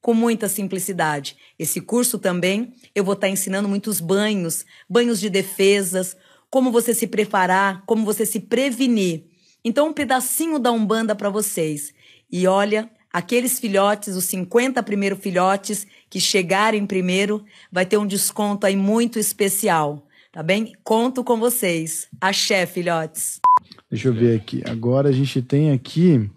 com muita simplicidade. Esse curso também eu vou estar tá ensinando muitos banhos, banhos de defesas, como você se preparar, como você se prevenir. Então, um pedacinho da Umbanda para vocês. E olha, aqueles filhotes, os 50 primeiros filhotes que chegarem primeiro, vai ter um desconto aí muito especial, tá bem? Conto com vocês. Axé, filhotes. Deixa eu ver aqui. Agora a gente tem aqui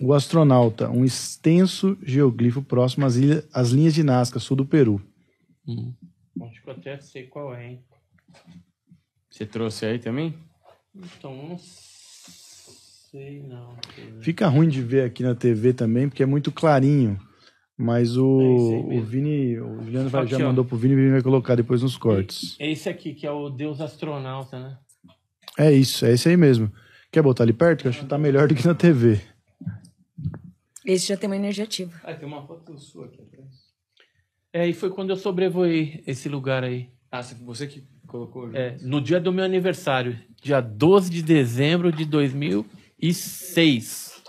o astronauta, um extenso geoglifo próximo às, ilhas às linhas de Nazca, sul do Peru. Hum. Acho que eu até sei qual é, hein? Você trouxe aí também? Então, não sei não. Fica ruim de ver aqui na TV também, porque é muito clarinho. Mas o, é o Vini, o Juliano vai, já mandou pro Vini, o Vini vai colocar depois nos cortes. É, é esse aqui, que é o Deus Astronauta, né? É isso, é esse aí mesmo. Quer botar ali perto? Que eu acho que tá melhor do que na TV. Esse já tem uma energia ativa. Ah, tem uma foto sua aqui atrás. É, e foi quando eu sobrevoei esse lugar aí. Ah, você que colocou. É, no dia do meu aniversário, dia 12 de dezembro de 2006.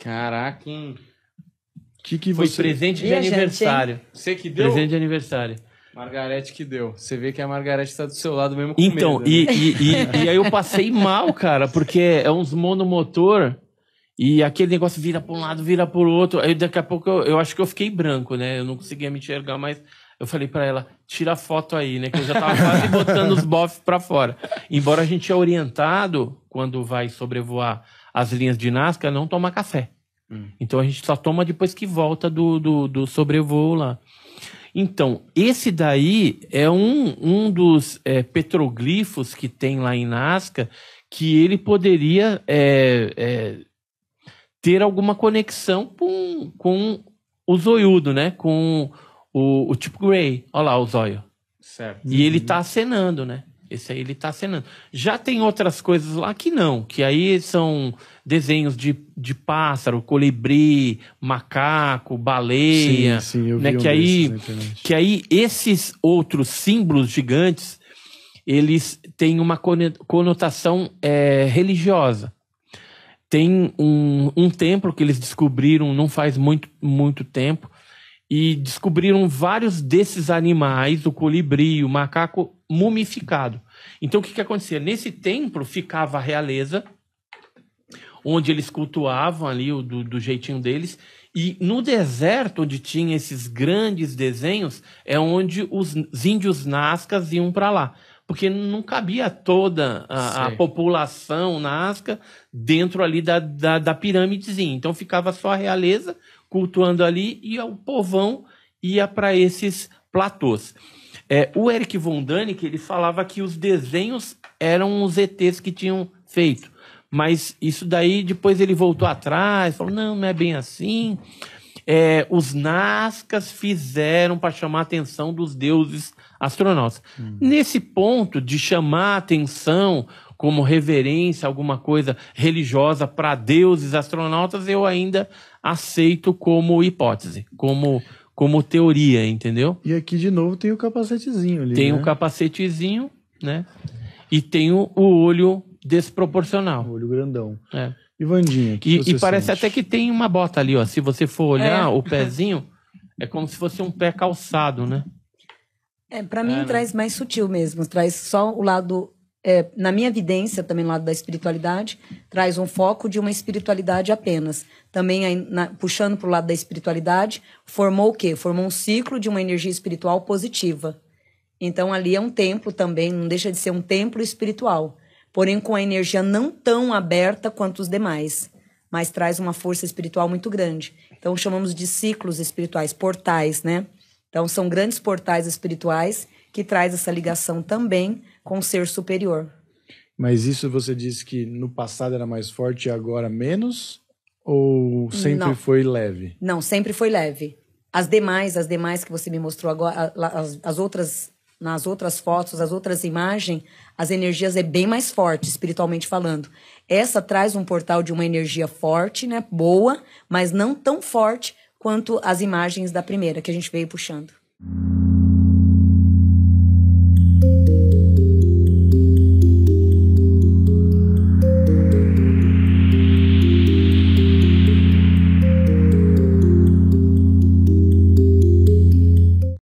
Caraca, hein? Que que foi você... presente de e aniversário. Gente, você que deu? Presente de aniversário. Margarete que deu. Você vê que a Margarete está do seu lado mesmo com Então, medo, né? e, né? e, e, e, aí eu passei mal, cara, porque é uns monomotor e aquele negócio vira para um lado, vira para o outro. Aí daqui a pouco eu, eu, acho que eu fiquei branco, né? Eu não conseguia me enxergar, mas eu falei para ela: tira a foto aí, né? Que eu já tava quase botando os bofs para fora. Embora a gente é orientado, quando vai sobrevoar as linhas de Nazca, não tomar café. Hum. Então a gente só toma depois que volta do, do, do sobrevoo lá. Então, esse daí é um, um dos é, petroglifos que tem lá em Nazca que ele poderia é, é, ter alguma conexão com, com o zoiudo, né? Com o, o tipo Grey. Olha lá o zóio. Certo. E ele tá acenando, né? Esse aí ele tá acenando. Já tem outras coisas lá que não, que aí são desenhos de, de pássaro, colibri, macaco, baleia. Sim, sim, eu né? vi né? que, aí, que aí esses outros símbolos gigantes, eles têm uma conotação é, religiosa. Tem um, um templo que eles descobriram não faz muito, muito tempo e descobriram vários desses animais, o colibri, o macaco, mumificado. Então o que, que acontecia? Nesse templo ficava a realeza, onde eles cultuavam ali do, do jeitinho deles, e no deserto, onde tinha esses grandes desenhos, é onde os índios nascas iam para lá porque não cabia toda a, a população nasca dentro ali da, da, da pirâmidezinha. Então ficava só a realeza cultuando ali e o povão ia para esses platôs. É, o Eric von Däniken, ele falava que os desenhos eram os ETs que tinham feito. Mas isso daí, depois ele voltou atrás, falou, não, não é bem assim é, os Nazcas fizeram para chamar a atenção dos deuses astronautas. Hum. Nesse ponto de chamar a atenção como reverência, alguma coisa religiosa para deuses astronautas, eu ainda aceito como hipótese, como como teoria, entendeu? E aqui de novo tem o capacetezinho ali. Tem né? o capacetezinho, né? E tem o, o olho desproporcional. O olho grandão. É. E Vandinha? Que e, e parece sente? até que tem uma bota ali, ó. Se você for é. olhar é. o pezinho, é como se fosse um pé calçado, né? É, para mim é, né? traz mais sutil mesmo, traz só o lado é, na minha evidência também lado da espiritualidade traz um foco de uma espiritualidade apenas. Também na, puxando para o lado da espiritualidade formou o quê? Formou um ciclo de uma energia espiritual positiva. Então ali é um templo também, não deixa de ser um templo espiritual porém com a energia não tão aberta quanto os demais, mas traz uma força espiritual muito grande. Então chamamos de ciclos espirituais, portais, né? Então são grandes portais espirituais que traz essa ligação também com o ser superior. Mas isso você disse que no passado era mais forte e agora menos? Ou sempre Não. foi leve? Não, sempre foi leve. As demais, as demais que você me mostrou agora, as, as outras nas outras fotos, as outras imagens, as energias é bem mais forte, espiritualmente falando. Essa traz um portal de uma energia forte, né? Boa, mas não tão forte quanto as imagens da primeira que a gente veio puxando.